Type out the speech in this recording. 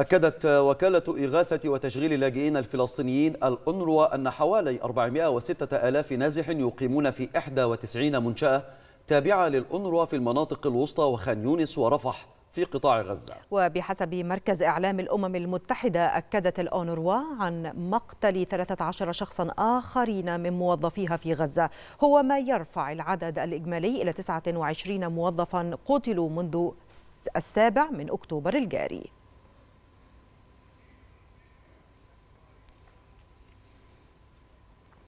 أكدت وكالة إغاثة وتشغيل اللاجئين الفلسطينيين الأنروا أن حوالي 406 ألاف نازح يقيمون في 91 منشأة تابعة للأنروا في المناطق الوسطى وخان يونس ورفح في قطاع غزة وبحسب مركز إعلام الأمم المتحدة أكدت الأونروا عن مقتل 13 شخصا آخرين من موظفيها في غزة هو ما يرفع العدد الإجمالي إلى 29 موظفا قتلوا منذ السابع من أكتوبر الجاري